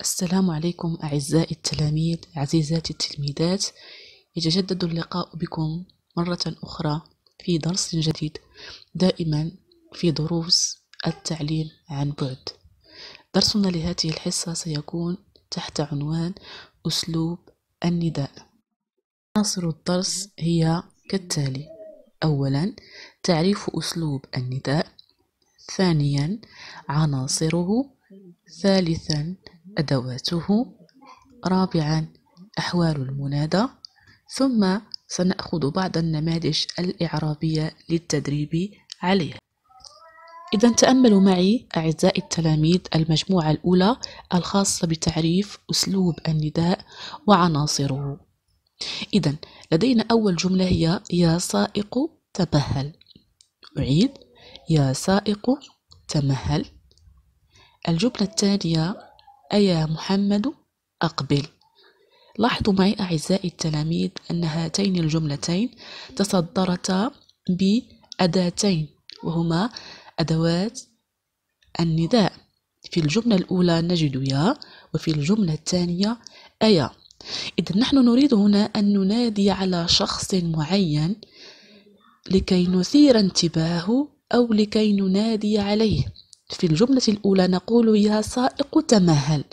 السلام عليكم أعزائي التلاميذ عزيزاتي التلميذات يتجدد اللقاء بكم مرة أخرى في درس جديد دائما في دروس التعليم عن بعد درسنا لهذه الحصة سيكون تحت عنوان أسلوب النداء عناصر الدرس هي كالتالي أولا تعريف أسلوب النداء ثانيا عناصره ثالثا أدواته رابعا أحوال المنادى ثم سنأخذ بعض النماذج الإعرابية للتدريب عليها إذا تأملوا معي أعزائي التلاميذ المجموعة الأولى الخاصة بتعريف أسلوب النداء وعناصره إذا لدينا أول جملة هي يا سائق تمهل أعيد يا سائق تمهل الجملة الثانية أيا محمد أقبل لاحظوا معي أعزائي التلاميذ أن هاتين الجملتين تصدرتا بأداتين وهما أدوات النداء في الجملة الأولى نجد يا وفي الجملة الثانية أيا إذا نحن نريد هنا أن ننادي على شخص معين لكي نثير انتباهه أو لكي ننادي عليه في الجملة الأولى نقول يا سائق تمهل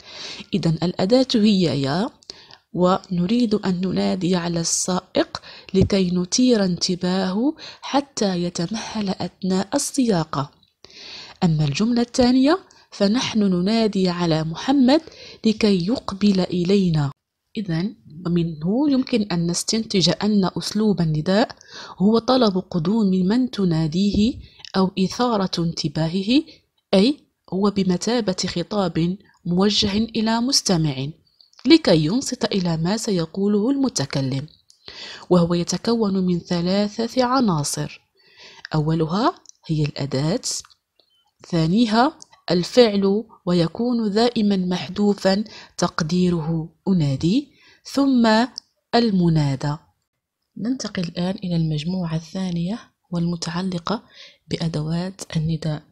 إذا الأداة هي يا ونريد أن ننادي على السائق لكي نثير انتباهه حتى يتمهل أثناء السياقة أما الجملة الثانية فنحن ننادي على محمد لكي يقبل إلينا إذا ومنه يمكن أن نستنتج أن أسلوب النداء هو طلب قدوم من تناديه أو إثارة انتباهه أي هو بمثابة خطاب موجه إلى مستمع لكي ينصت إلى ما سيقوله المتكلم وهو يتكون من ثلاثة عناصر أولها هي الأداة ثانيها الفعل ويكون دائما محذوفا تقديره أنادي ثم المنادى ننتقل الآن إلى المجموعة الثانية والمتعلقة بأدوات النداء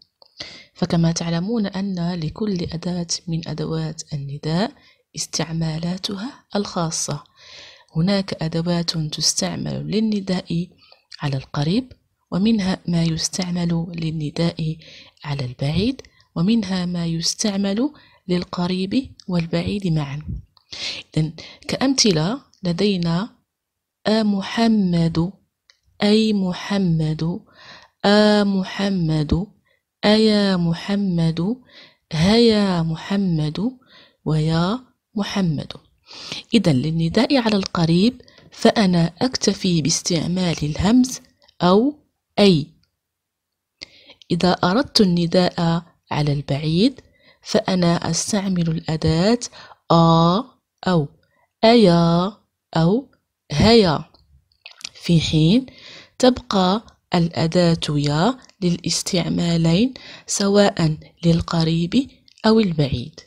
فكما تعلمون أن لكل أداة من أدوات النداء استعمالاتها الخاصة هناك أدوات تستعمل للنداء على القريب ومنها ما يستعمل للنداء على البعيد ومنها ما يستعمل للقريب والبعيد معا إذن كأمثلة لدينا أ محمد أي محمد أ محمد أيا محمد هيا محمد ويا محمد إذا للنداء على القريب فأنا أكتفي باستعمال الهمز أو أي إذا أردت النداء على البعيد فأنا أستعمل الأداة آ أو أيا أو هيا في حين تبقى الأداة يا للاستعمالين سواء للقريب أو البعيد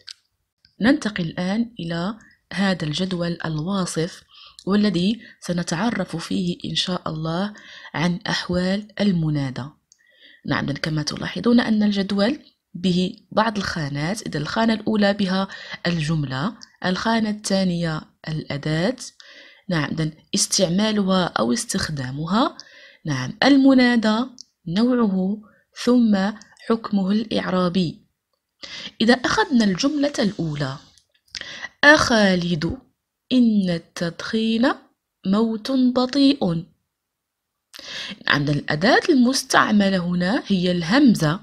ننتقل الآن إلى هذا الجدول الواصف والذي سنتعرف فيه إن شاء الله عن أحوال المنادى نعم كما تلاحظون أن الجدول به بعض الخانات إذا الخانة الأولى بها الجملة الخانة الثانية الأداة نعم استعمالها أو استخدامها نعم المنادى نوعه ثم حكمه الإعرابي إذا أخذنا الجملة الأولى أخالد إن التدخين موت بطيء نعم الأداة المستعملة هنا هي الهمزة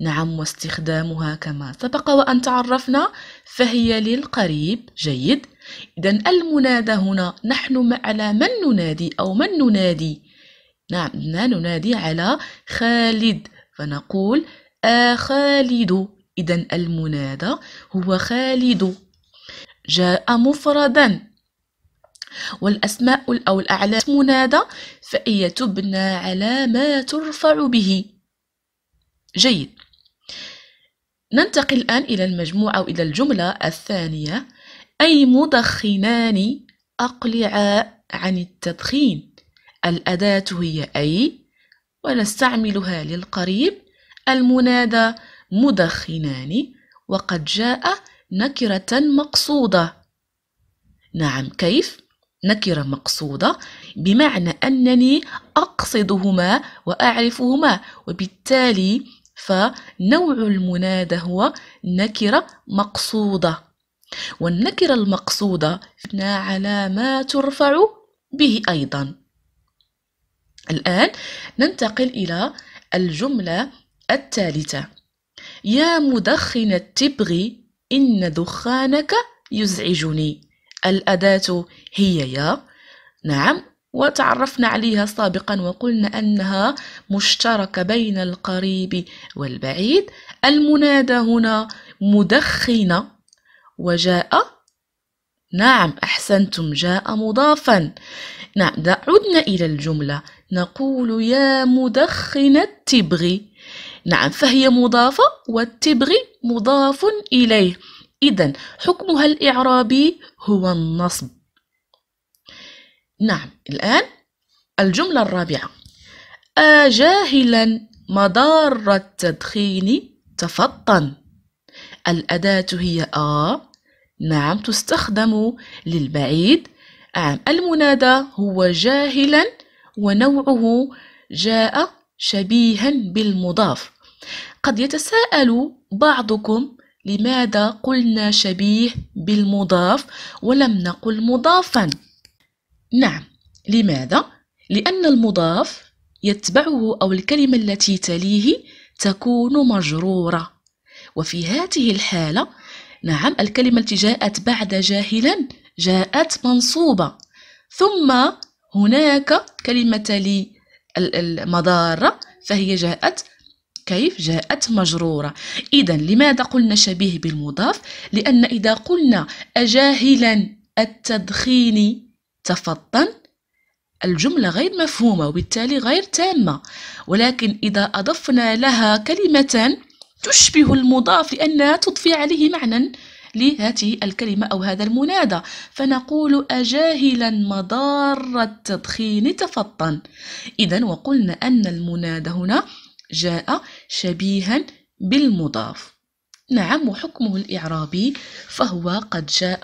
نعم واستخدامها كما سبق وأن تعرفنا فهي للقريب جيد إذا المنادى هنا نحن على من ننادي أو من ننادي نعم ننادي على خالد فنقول آخالد آه، خالد إذا المنادى هو خالد جاء مفردا والأسماء أو الأعلام منادى فهي تبنى على ما ترفع به جيد ننتقل الآن إلى المجموعة أو إلى الجملة الثانية أي مدخنان أقلعا عن التدخين الأداة هي أي ونستعملها للقريب المنادى مدخنان وقد جاء نكرة مقصودة نعم كيف؟ نكرة مقصودة بمعنى أنني أقصدهما وأعرفهما وبالتالي فنوع المنادى هو نكرة مقصودة والنكرة المقصودة على ما ترفع به أيضا الآن ننتقل إلى الجملة الثالثة يا مدخن تبغي إن دخانك يزعجني الأداة هي يا نعم وتعرفنا عليها سابقا وقلنا أنها مشتركة بين القريب والبعيد المنادى هنا مدخن وجاء نعم أحسنتم جاء مضافا نعم عدنا إلى الجملة نقول يا مدخن التبغ نعم فهي مضافة والتبغ مضاف إليه إذا حكمها الإعرابي هو النصب نعم الآن الجملة الرابعة أجاهلا مضار التدخين تفطن الأداة هي آ نعم تستخدم للبعيد المنادى هو جاهلا ونوعه جاء شبيها بالمضاف قد يتساءل بعضكم لماذا قلنا شبيه بالمضاف ولم نقل مضافا نعم لماذا لان المضاف يتبعه او الكلمه التي تليه تكون مجروره وفي هذه الحاله نعم الكلمه التي جاءت بعد جاهلا جاءت منصوبه ثم هناك كلمة لي المضارة فهي جاءت كيف جاءت مجرورة إذا لماذا قلنا شبيه بالمضاف لأن إذا قلنا أجاهلا التدخين تفطن الجملة غير مفهومة وبالتالي غير تامة ولكن إذا أضفنا لها كلمة تشبه المضاف لأنها تضفي عليه معنى لهذه الكلمة أو هذا المنادى فنقول أجاهلا مضار التدخين تفطن إذا وقلنا أن المنادى هنا جاء شبيها بالمضاف نعم وحكمه الإعرابي فهو قد جاء